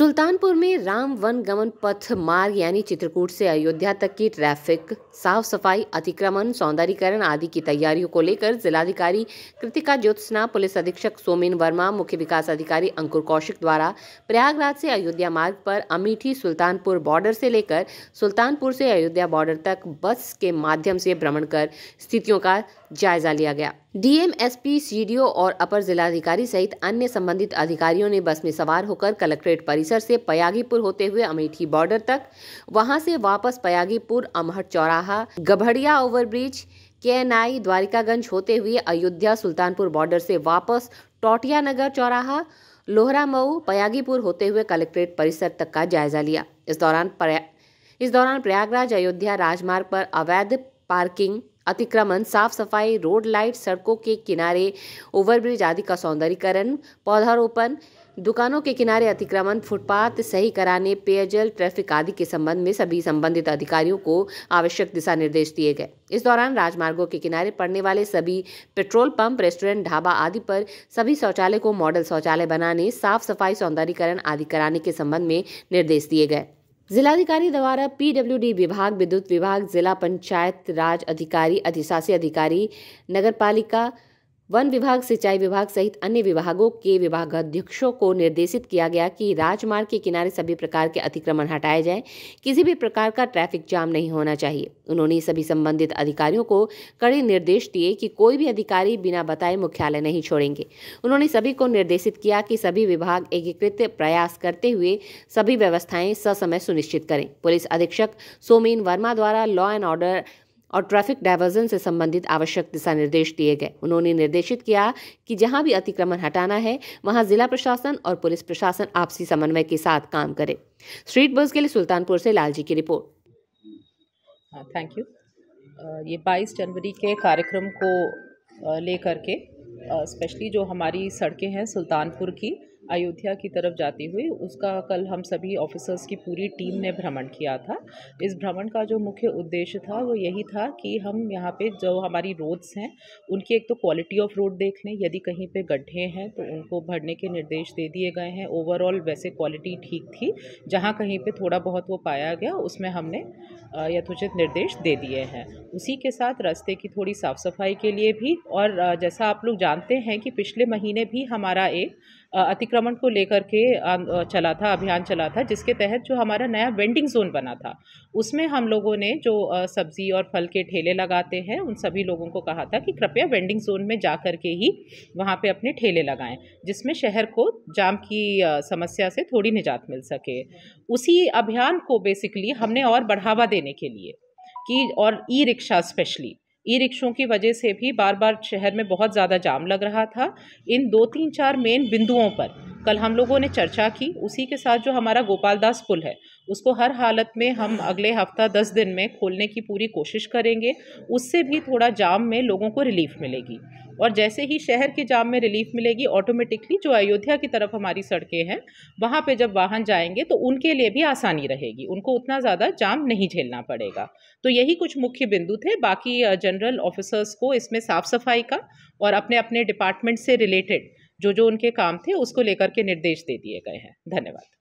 सुल्तानपुर में राम वन गमन पथ मार्ग यानी चित्रकूट से अयोध्या तक की ट्रैफिक साफ सफाई अतिक्रमण सौंदर्यीकरण आदि की तैयारियों को लेकर जिलाधिकारी कृतिका ज्योत्सना पुलिस अधीक्षक सोमेन वर्मा मुख्य विकास अधिकारी अंकुर कौशिक द्वारा प्रयागराज से अयोध्या मार्ग पर अमीठी सुल्तानपुर बॉर्डर से लेकर सुल्तानपुर से अयोध्या बॉर्डर तक बस के माध्यम से भ्रमण कर स्थितियों का जायजा लिया गया डीएम एसपी सीडीओ और अपर जिलाधिकारी सहित अन्य संबंधित अधिकारियों ने बस में सवार होकर कलेक्ट्रेट परिसर से पयागीपुर होते हुए अमेठी बॉर्डर तक वहां से वापस पयागीपुर अमहट चौराहा गभड़िया ओवरब्रिज के एन आई द्वारिकागंज होते हुए अयोध्या सुल्तानपुर बॉर्डर से वापस टोटिया नगर चौराहा लोहरा मऊ पयागीपुर होते हुए कलेक्ट्रेट परिसर तक का जायजा लिया इस दौरान इस दौरान प्रयागराज अयोध्या राजमार्ग पर अवैध पार्किंग अतिक्रमण साफ सफाई रोड लाइट सड़कों के किनारे ओवरब्रिज आदि का सौंदर्यीकरण पौधारोपण दुकानों के किनारे अतिक्रमण फुटपाथ सही कराने पेयजल ट्रैफिक आदि के संबंध में सभी संबंधित अधिकारियों को आवश्यक दिशा निर्देश दिए गए इस दौरान राजमार्गों के किनारे पड़ने वाले सभी पेट्रोल पंप रेस्टोरेंट ढाबा आदि पर सभी शौचालय को मॉडल शौचालय बनाने साफ सफाई सौंदर्यीकरण आदि कराने के संबंध में निर्देश दिए गए जिलाधिकारी द्वारा पीडब्ल्यूडी विभाग विद्युत विभाग जिला पंचायत राज अधिकारी अधिशासी अधिकारी नगर पालिका वन विभाग सिंचाई विभाग सहित अन्य विभागों के विभागाध्यक्षों को निर्देशित किया गया कि राजमार्ग के किनारे सभी प्रकार के अतिक्रमण हटाए जाएं किसी भी प्रकार का ट्रैफिक जाम नहीं होना चाहिए उन्होंने सभी संबंधित अधिकारियों को कड़े निर्देश दिए कि कोई भी अधिकारी बिना बताए मुख्यालय नहीं छोड़ेंगे उन्होंने सभी को निर्देशित किया कि सभी विभाग एकीकृत प्रयास करते हुए सभी व्यवस्थाएं ससमय सुनिश्चित करें पुलिस अधीक्षक सोमेन वर्मा द्वारा लॉ एंड ऑर्डर और ट्रैफिक डायवर्जन से संबंधित आवश्यक दिशा निर्देश दिए गए उन्होंने निर्देशित किया कि जहां भी अतिक्रमण हटाना है वहां जिला प्रशासन और पुलिस प्रशासन आपसी समन्वय के साथ काम करे स्ट्रीट बस के लिए सुल्तानपुर से लालजी की रिपोर्ट थैंक हाँ, यू ये 22 जनवरी के कार्यक्रम को लेकर के स्पेशली जो हमारी सड़कें हैं सुल्तानपुर की अयोध्या की तरफ जाती हुई उसका कल हम सभी ऑफिसर्स की पूरी टीम ने भ्रमण किया था इस भ्रमण का जो मुख्य उद्देश्य था वो यही था कि हम यहाँ पे जो हमारी रोड्स हैं उनकी एक तो क्वालिटी ऑफ रोड देख लें यदि कहीं पे गड्ढे हैं तो उनको भरने के निर्देश दे दिए गए हैं ओवरऑल वैसे क्वालिटी ठीक थी जहाँ कहीं पर थोड़ा बहुत वो पाया गया उसमें हमने यथोचित निर्देश दे दिए हैं उसी के साथ रास्ते की थोड़ी साफ़ सफाई के लिए भी और जैसा आप लोग जानते हैं कि पिछले महीने भी हमारा एक अतिक्रमण को लेकर के चला था अभियान चला था जिसके तहत जो हमारा नया वेंडिंग जोन बना था उसमें हम लोगों ने जो सब्ज़ी और फल के ठेले लगाते हैं उन सभी लोगों को कहा था कि कृपया वेंडिंग जोन में जा कर के ही वहाँ पर अपने ठेले लगाएँ जिसमें शहर को जाम की समस्या से थोड़ी निजात मिल सके उसी अभियान को बेसिकली हमने और बढ़ावा देने के लिए कि और ई रिक्शा स्पेशली ई रिक्शों की वजह से भी बार बार शहर में बहुत ज़्यादा जाम लग रहा था इन दो तीन चार मेन बिंदुओं पर कल हम लोगों ने चर्चा की उसी के साथ जो हमारा गोपाल दास पुल है उसको हर हालत में हम अगले हफ्ता दस दिन में खोलने की पूरी कोशिश करेंगे उससे भी थोड़ा जाम में लोगों को रिलीफ मिलेगी और जैसे ही शहर के जाम में रिलीफ मिलेगी ऑटोमेटिकली जो अयोध्या की तरफ हमारी सड़कें हैं वहाँ पे जब वाहन जाएंगे तो उनके लिए भी आसानी रहेगी उनको उतना ज़्यादा जाम नहीं झेलना पड़ेगा तो यही कुछ मुख्य बिंदु थे बाकी जनरल ऑफिसर्स को इसमें साफ़ सफाई का और अपने अपने डिपार्टमेंट से रिलेटेड जो जो उनके काम थे उसको लेकर के निर्देश दे दिए गए हैं धन्यवाद